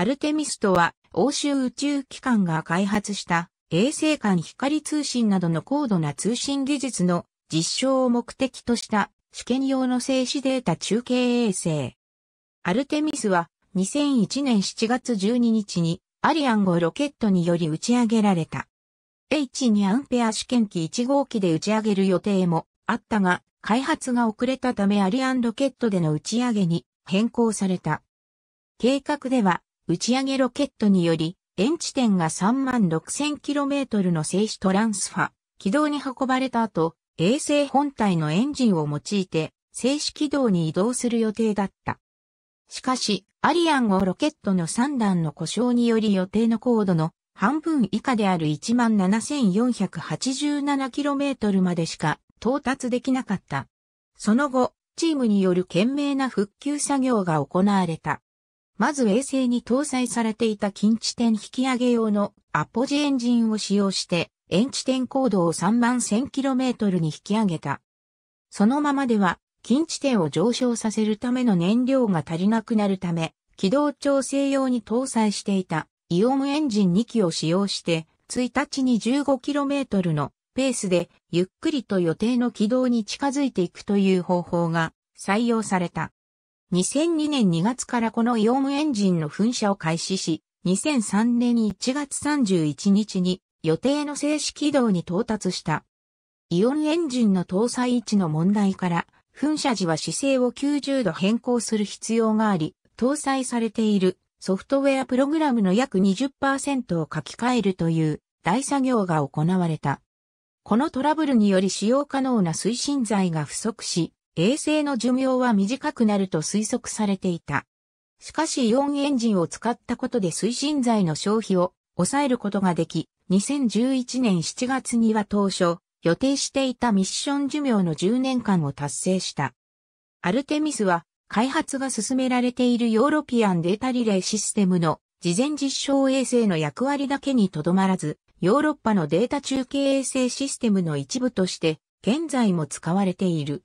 アルテミスとは、欧州宇宙機関が開発した衛星間光通信などの高度な通信技術の実証を目的とした試験用の静止データ中継衛星。アルテミスは2001年7月12日にアリアン号ロケットにより打ち上げられた。H2 アンペア試験機1号機で打ち上げる予定もあったが、開発が遅れたためアリアンロケットでの打ち上げに変更された。計画では打ち上げロケットにより、遠地点が 36,000km の静止トランスファ、軌道に運ばれた後、衛星本体のエンジンを用いて、静止軌道に移動する予定だった。しかし、アリアン号ロケットの3段の故障により予定の高度の半分以下である 17,487km までしか到達できなかった。その後、チームによる懸命な復旧作業が行われた。まず衛星に搭載されていた近地点引き上げ用のアポジエンジンを使用して、遠地点高度を3万 1000km に引き上げた。そのままでは、近地点を上昇させるための燃料が足りなくなるため、軌道調整用に搭載していたイオムエンジン2機を使用して、1日に 15km のペースでゆっくりと予定の軌道に近づいていくという方法が採用された。2002年2月からこのイオンエンジンの噴射を開始し、2003年1月31日に予定の静止軌道に到達した。イオンエンジンの搭載位置の問題から、噴射時は姿勢を90度変更する必要があり、搭載されているソフトウェアプログラムの約20%を書き換えるという大作業が行われた。このトラブルにより使用可能な推進剤が不足し、衛星の寿命は短くなると推測されていた。しかしイオンエンジンを使ったことで推進剤の消費を抑えることができ、2011年7月には当初、予定していたミッション寿命の10年間を達成した。アルテミスは、開発が進められているヨーロピアンデータリレーシステムの事前実証衛星の役割だけにとどまらず、ヨーロッパのデータ中継衛星システムの一部として、現在も使われている。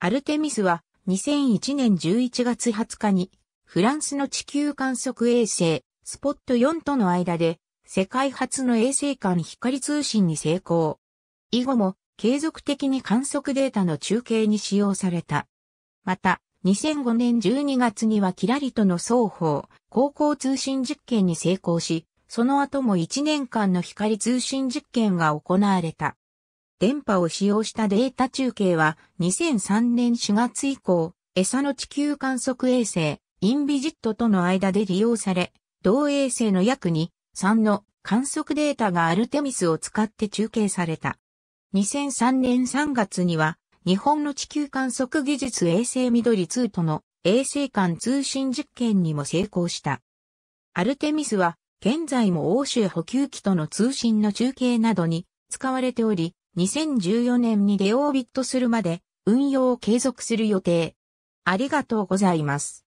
アルテミスは2001年11月20日にフランスの地球観測衛星スポット4との間で世界初の衛星間光通信に成功。以後も継続的に観測データの中継に使用された。また、2005年12月にはキラリとの双方、高校通信実験に成功し、その後も1年間の光通信実験が行われた。電波を使用したデータ中継は2003年4月以降、餌の地球観測衛星、インビジットとの間で利用され、同衛星の約2、3の観測データがアルテミスを使って中継された。2003年3月には、日本の地球観測技術衛星緑2との衛星間通信実験にも成功した。アルテミスは、現在も欧州補給機との通信の中継などに使われており、2014年にデオービットするまで運用を継続する予定。ありがとうございます。